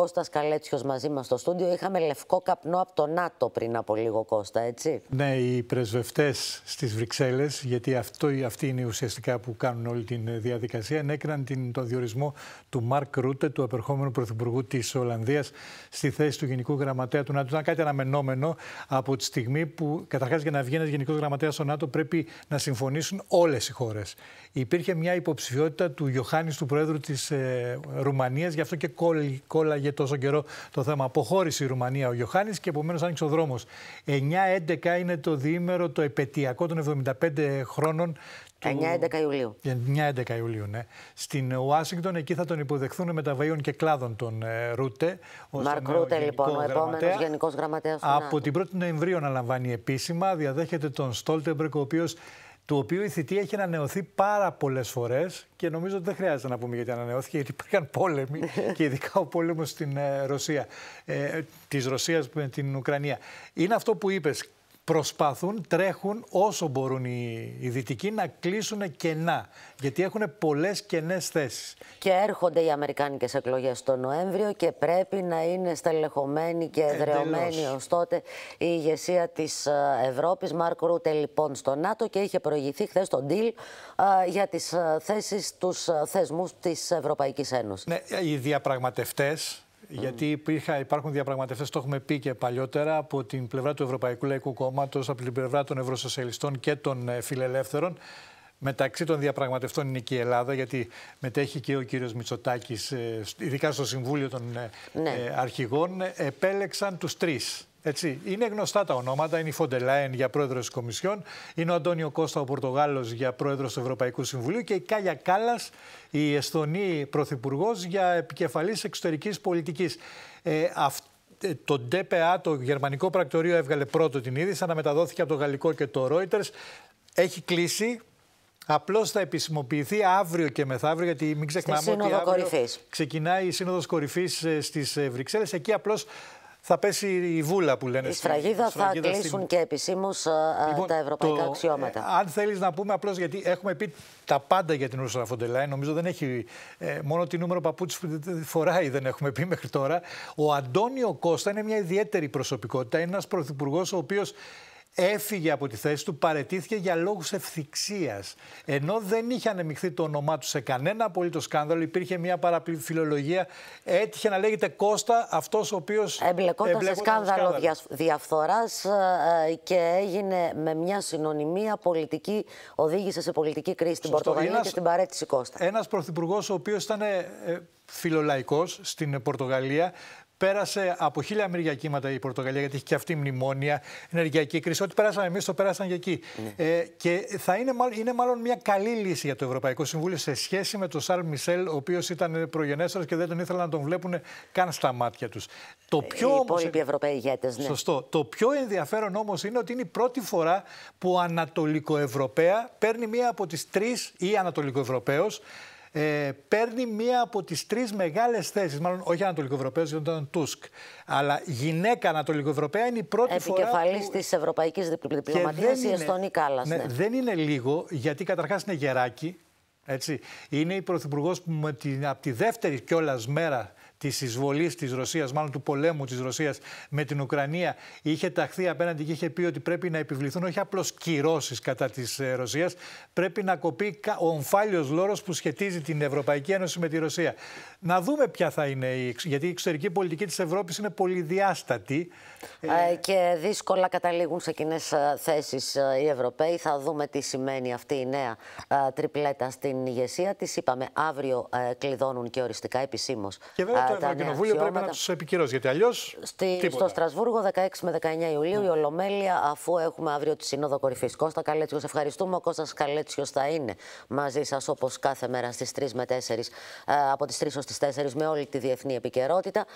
Κώστας Καλέτσιος μαζί μας στο στούντιο. Είχαμε λευκό καπνό από το ΝΑΤΟ πριν από λίγο, Κώστα, έτσι. Ναι, οι πρεσβευτές στις Βρυξέλλες γιατί αυτό, αυτοί είναι ουσιαστικά που κάνουν όλη την διαδικασία, ενέκριναν την, τον διορισμό του Μαρκ Ρούτε, του απερχόμενου πρωθυπουργού της Ολλανδίας στη θέση του Γενικού Γραμματέα του ΝΑΤΟ. Ήταν κάτι αναμενόμενο από τη στιγμή που, καταρχάς για να βγει ένας Γενικός Γραμματέας στο ΝΑΤΟ, πρέπει να συμφωνήσουν όλες οι χώρες. Υπήρχε μια υποψηφιότητα του Ιωάννης του Προέδρου της ε, Ρουμανίας, γι' αυτό και κόλλαγε έλεγε τόσο καιρό το θέμα. Αποχώρησε η Ρουμανία ο Γιωχάνης και επομένως άνοιξε ο δρόμος. 9-11 είναι το διήμερο το επαιτειακό των 75 χρόνων του... 9-11 Ιουλίου. 9-11 ε, Ιουλίου, ναι. Στην Ουάσιγκτον, εκεί θα τον υποδεχθούν με τα βαΐων και κλάδων τον ε, Ρούτε. Μαρκ Ρούτε, λοιπόν, ο επόμενος Γενικός Γραμματέας. Από την 1η Νοεμβρίου αναλαμβάνει επίσημα. Διαδέχεται τον Στόλτεμπρεκ, ο οποίος το οποίο η θητεία έχει ανανεωθεί πάρα πολλές φορές και νομίζω ότι δεν χρειάζεται να πούμε γιατί ανανεώθηκε, γιατί υπήρχαν πόλεμοι και ειδικά ο πόλεμος στην ε, Ρωσία, ε, της Ρωσίας με την Ουκρανία. Είναι αυτό που είπες, προσπαθούν, τρέχουν όσο μπορούν οι, οι δυτικοί να κλείσουν κενά. Γιατί έχουν πολλές κενές θέσεις. Και έρχονται οι Αμερικάνικες εκλογές το Νοέμβριο και πρέπει να είναι στελεχωμένη και εδρεωμένη ως τότε η ηγεσία της ε, Ευρώπης. Μάρκο Ρούτε λοιπόν στο ΝΑΤΟ και είχε προηγηθεί χθες τον deal ε, για τις ε, θέσεις, τους θεσμούς της Ευρωπαϊκής Ένωσης. Ναι, οι διαπραγματευτές γιατί υπήρχα, υπάρχουν διαπραγματευτές, το έχουμε πει και παλιότερα, από την πλευρά του Ευρωπαϊκού Λαϊκού Κόμματος, από την πλευρά των Ευρωσοσιαλιστών και των ε, Φιλελεύθερων. Μεταξύ των διαπραγματευτών είναι και η Ελλάδα, γιατί μετέχει και ο κύριος Μητσοτάκης, ε, ειδικά στο Συμβούλιο των ε, ναι. Αρχηγών, επέλεξαν τους τρεις. Έτσι. Είναι γνωστά τα ονόματα. Είναι η Φοντελάιν για πρόεδρος της Κομισιόν, είναι ο Αντώνιο Κώστα ο Πορτογάλος για πρόεδρος του Ευρωπαϊκού Συμβουλίου και η Κάλια Κάλλα, η Εσθονή πρωθυπουργός, για επικεφαλής εξωτερικής πολιτικής. Ε, ε, το DPA, το γερμανικό πρακτορείο, έβγαλε πρώτο την είδηση, αναμεταδόθηκε από το γαλλικό και το Reuters. Έχει κλείσει. Απλώς θα επισημοποιηθεί αύριο και μεθαύριο, γιατί μην ξεχνάμε ότι αύριο ξεκινάει η Σύνοδος Κορυφής ε, στις ε, Βρυξέλλες. Εκεί απλώς θα πέσει η βούλα που λένε. Η σφραγίδα θα κλείσουν και επισήμως ε, ε, λοιπόν, τα ευρωπαϊκά αξιώματα. Ε, αν θέλεις να πούμε απλώς, γιατί έχουμε πει τα πάντα για την Ursula von νομίζω δεν έχει. μόνο τη νούμερο παπούτσι που φοράει δεν έχουμε πει μέχρι τώρα. Ο Αντώνιο Κώστα είναι μια ιδιαίτερη προσωπικότητα. Είναι ένας πρωθυπουργός ο οποίος έφυγε από τη θέση του, παρετήθηκε για λόγους ευθυξίας. Ενώ δεν είχε ανεμειχθεί το όνομά του σε κανένα απολύτως σκάνδαλο, υπήρχε μια φιλολογία. Έτυχε να λέγεται Κώστα, αυτός ο οποίος. Εμπλεκόταν σε σκάνδαλο, διαφθοράς διαφθοράς ε, ε, και έγινε με μια συνωνυμία πολιτική, οδήγησε σε πολιτική κρίση στην Πορτογαλία και στην παρέτηση Κώστα. Ένας πρωθυπουργός ο οποίος ήταν ε, φιλολαϊκός στην Πορτογαλία Πέρασε από χίλια μεριά κύματα η Πορτογαλία, γιατί έχει και αυτή η μνημόνια, ενεργειακή κρίση. Ό,τι περάσαμε εμείς, το πέρασαν και εκεί. Ναι. Ε, και θα είναι, είναι μάλλον μια καλή λύση για το Ευρωπαϊκό Συμβούλιο σε σχέση με τον Σαρλ Μισελ, ο οποίος ήταν προγενέστερος και δεν τον ήθελαν να τον βλέπουν καν στα μάτια τους. Το ε, πιο οι υπόλοιποι Ευρωπαίοι ηγέτες, ναι. Σωστό. Το πιο ενδιαφέρον όμως είναι ότι είναι η πρώτη φορά που ο Ανατολικοευρωπαία παίρνει μία από τις τρεις ή Ανατολικοευρωπαίος ε, παίρνει μία από τις τρεις μεγάλες θέσεις, μάλλον όχι Ανατολικοευρωπαίος, γιατί ήταν Τούσκ, αλλά γυναίκα Ανατολικοευρωπαία είναι η πρώτη φορά που... της Ευρωπαϊκής Διπλωματίας, η Εστονή Κάλλας. Ναι, ναι. Δεν είναι λίγο, γιατί καταρχάς είναι γεράκι, έτσι. Είναι η Πρωθυπουργός που με την, από τη δεύτερη κιόλας μέρα της εισβολής της Ρωσίας, μάλλον του πολέμου της Ρωσίας με την Ουκρανία, είχε ταχθεί απέναντι και είχε πει ότι πρέπει να επιβληθούν όχι απλώς κυρώσεις κατά της ε, Ρωσίας, πρέπει να κοπεί ο ομφάλιος λόγο που σχετίζει την Ευρωπαϊκή Ένωση με τη Ρωσία. Να δούμε ποια θα είναι η. Γιατί η εξωτερική πολιτική της Ευρώπης είναι πολυδιάστατη. Ε, ε, και δύσκολα καταλήγουν σε κοινές θέσει οι Ευρωπαίοι. Θα δούμε τι σημαίνει αυτή η νέα τριπλέτα στην ηγεσία της. Είπαμε, αύριο κλειδώνουν και οριστικά επισήμως το Ευρωκοινοβούλιο αξιώματα. πρέπει να τους επικυρώσει. Γιατί αλλιώς. Στο Στρασβούργο, 16 με 19 Ιουλίου, mm. η Ολομέλεια, αφού έχουμε αύριο τη Σύνοδο Κορυφής. Κώστα Καλέτσιος, ευχαριστούμε. Ο Κώστας Καλέτσιος θα είναι μαζί σας όπως κάθε μέρα στις 3 με 4, ε, από τις 3 ως τις 4 με όλη τη διεθνή επικαιρότητα.